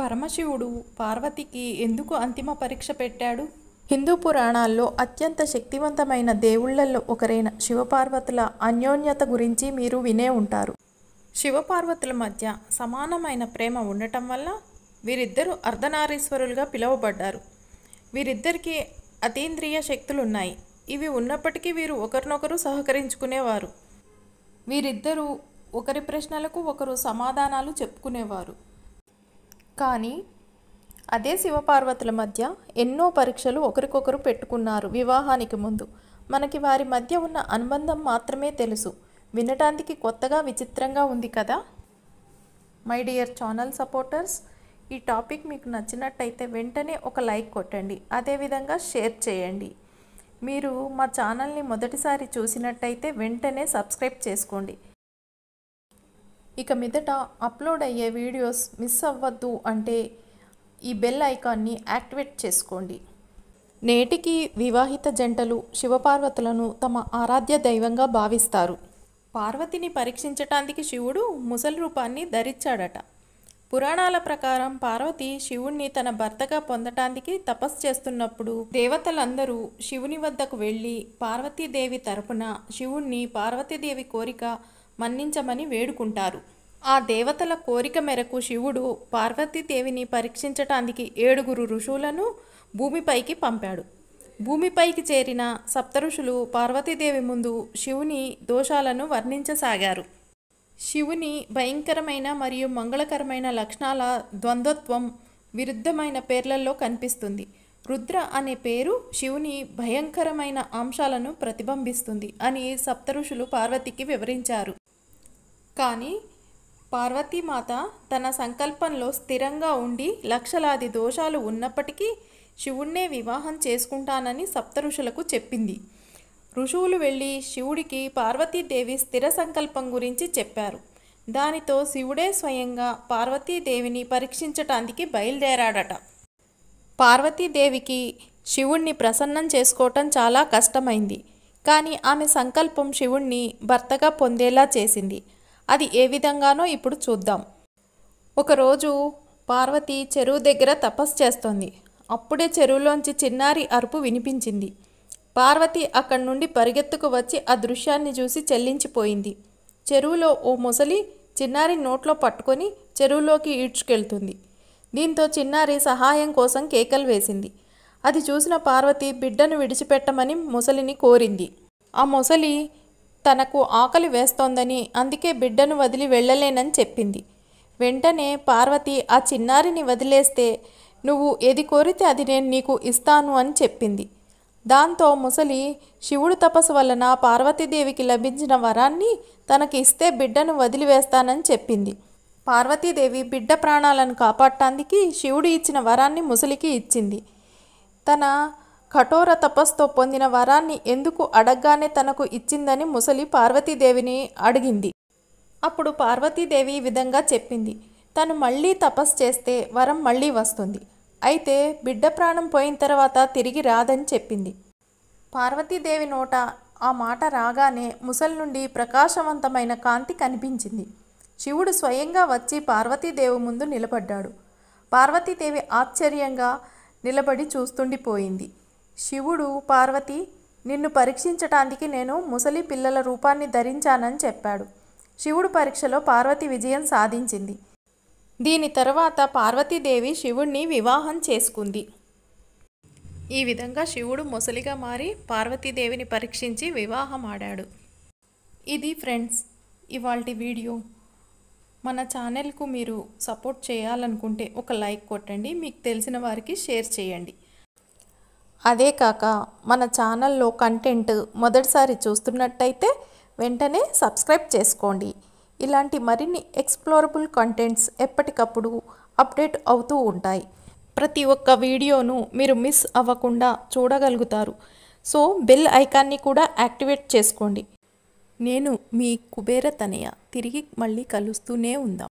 పరమశివుడు పార్వతికి ఎందుకు అంతిమ పరీక్ష పెట్టాడు హిందూ పురాణాల్లో అత్యంత శక్తివంతమైన దేవుళ్లలో ఒకరైన శివపార్వతుల అన్యోన్యత గురించి మీరు వినే ఉంటారు శివపార్వతుల మధ్య సమానమైన ప్రేమ ఉండటం వల్ల వీరిద్దరూ అర్ధనారీశ్వరులుగా పిలువబడ్డారు వీరిద్దరికీ అతీంద్రియ శక్తులున్నాయి ఇవి ఉన్నప్పటికీ వీరు ఒకరినొకరు సహకరించుకునేవారు వీరిద్దరూ ఒకరి ప్రశ్నలకు ఒకరు సమాధానాలు చెప్పుకునేవారు కానీ అదే శివపార్వతుల మధ్య ఎన్నో పరీక్షలు ఒకరికొకరు పెట్టుకున్నారు వివాహానికి ముందు మనకి వారి మధ్య ఉన్న అనుబంధం మాత్రమే తెలుసు వినటానికి కొత్తగా విచిత్రంగా ఉంది కదా మై డియర్ ఛానల్ సపోర్టర్స్ ఈ టాపిక్ మీకు నచ్చినట్టయితే వెంటనే ఒక లైక్ కొట్టండి అదేవిధంగా షేర్ చేయండి మీరు మా ఛానల్ని మొదటిసారి చూసినట్టయితే వెంటనే సబ్స్క్రైబ్ చేసుకోండి ఇక మీదట అప్లోడ్ అయ్యే వీడియోస్ మిస్ అవ్వద్దు అంటే ఈ బెల్ ఐకాన్ని యాక్టివేట్ చేసుకోండి నేటికి వివాహిత జంటలు శివపార్వతులను తమ ఆరాధ్య దైవంగా భావిస్తారు పార్వతిని పరీక్షించటానికి శివుడు ముసలి రూపాన్ని ధరించాడట పురాణాల ప్రకారం పార్వతి శివుణ్ణి తన భర్తగా పొందటానికి తపస్సు చేస్తున్నప్పుడు దేవతలందరూ శివుని వద్దకు వెళ్ళి పార్వతీదేవి తరపున శివుణ్ణి పార్వతీదేవి కోరిక మన్నించమని వేడుకుంటారు ఆ దేవతల కోరిక మేరకు శివుడు పార్వతీదేవిని పరీక్షించటానికి ఏడుగురు ఋషులను భూమిపైకి పంపాడు భూమిపైకి చేరిన సప్తఋషులు పార్వతీదేవి ముందు శివుని దోషాలను వర్ణించసాగారు శివుని భయంకరమైన మరియు మంగళకరమైన లక్షణాల ద్వంద్వత్వం విరుద్ధమైన పేర్లలో కనిపిస్తుంది రుద్ర అనే పేరు శివుని భయంకరమైన అంశాలను ప్రతిబింబిస్తుంది అని సప్తఋషులు పార్వతికి వివరించారు కానీ పార్వతీమాత తన సంకల్పంలో స్థిరంగా ఉండి లక్షలాది దోషాలు ఉన్నప్పటికీ శివుణ్ణే వివాహం చేసుకుంటానని సప్తఋషులకు చెప్పింది ఋషువులు వెళ్ళి శివుడికి పార్వతీదేవి స్థిర సంకల్పం గురించి చెప్పారు దానితో శివుడే స్వయంగా పార్వతీదేవిని పరీక్షించటానికి బయలుదేరాడట పార్వతీదేవికి శివుణ్ణి ప్రసన్నం చేసుకోవటం చాలా కష్టమైంది కానీ ఆమె సంకల్పం శివుణ్ణి భర్తగా పొందేలా చేసింది అది ఏ విధంగానో ఇప్పుడు చూద్దాం ఒకరోజు పార్వతి చెరువు దగ్గర తపస్సు చేస్తోంది అప్పుడే చెరువులోంచి చిన్నారి అరుపు వినిపించింది పార్వతి అక్కడి నుండి పరిగెత్తుకు వచ్చి ఆ దృశ్యాన్ని చూసి చెల్లించిపోయింది చెరువులో ఓ ముసలి చిన్నారి నోట్లో పట్టుకొని చెరువులోకి ఈడ్చుకెళ్తుంది దీంతో చిన్నారి సహాయం కోసం కేకలు వేసింది అది చూసిన పార్వతి బిడ్డను విడిచిపెట్టమని ముసలిని కోరింది ఆ ముసలి తనకు ఆకలి వేస్తోందని అందుకే బిడ్డను వదిలి వెళ్ళలేనని చెప్పింది వెంటనే పార్వతి ఆ చిన్నారిని వదిలేస్తే నువ్వు ఏది కోరితే అది నేను నీకు ఇస్తాను అని చెప్పింది దాంతో ముసలి శివుడు తపస్సు వలన పార్వతీదేవికి లభించిన వరాన్ని తనకి ఇస్తే బిడ్డను వదిలివేస్తానని చెప్పింది పార్వతీదేవి బిడ్డ ప్రాణాలను కాపాడటానికి శివుడు ఇచ్చిన వరాన్ని ముసలికి ఇచ్చింది తన కఠోర తపస్తో పొందిన వరాన్ని ఎందుకు అడగ్గానే తనకు ఇచ్చిందని ముసలి పార్వతీదేవిని అడిగింది అప్పుడు పార్వతీదేవి ఈ విధంగా చెప్పింది తను మళ్ళీ తపస్సు చేస్తే వరం మళ్ళీ వస్తుంది అయితే బిడ్డ ప్రాణం పోయిన తర్వాత తిరిగి రాదని చెప్పింది పార్వతీదేవి నోట ఆ మాట రాగానే ముసలి నుండి ప్రకాశవంతమైన కాంతి కనిపించింది శివుడు స్వయంగా వచ్చి పార్వతీదేవి ముందు నిలబడ్డాడు పార్వతీదేవి ఆశ్చర్యంగా నిలబడి చూస్తుండిపోయింది శివుడు పార్వతి నిన్ను పరీక్షించటానికి నేను ముసలి పిల్లల రూపాన్ని ధరించానని చెప్పాడు శివుడు పరీక్షలో పార్వతి విజయం సాధించింది దీని తర్వాత పార్వతీదేవి శివుణ్ణి వివాహం చేసుకుంది ఈ విధంగా శివుడు ముసలిగా మారి పార్వతీదేవిని పరీక్షించి వివాహమాడాడు ఇది ఫ్రెండ్స్ ఇవాల్టి వీడియో మన ఛానల్కు మీరు సపోర్ట్ చేయాలనుకుంటే ఒక లైక్ కొట్టండి మీకు తెలిసిన వారికి షేర్ చేయండి అదే కాక మన ఛానల్లో కంటెంట్ మొదటిసారి చూస్తున్నట్టయితే వెంటనే సబ్స్క్రైబ్ చేసుకోండి ఇలాంటి మరిన్ని ఎక్స్ప్లోరబుల్ కంటెంట్స్ ఎప్పటికప్పుడు అప్డేట్ అవుతూ ఉంటాయి ప్రతి ఒక్క వీడియోను మీరు మిస్ అవ్వకుండా చూడగలుగుతారు సో బెల్ ఐకాన్ని కూడా యాక్టివేట్ చేసుకోండి నేను మీ కుబేర తనయ తిరిగి మళ్ళీ కలుస్తూనే ఉందాం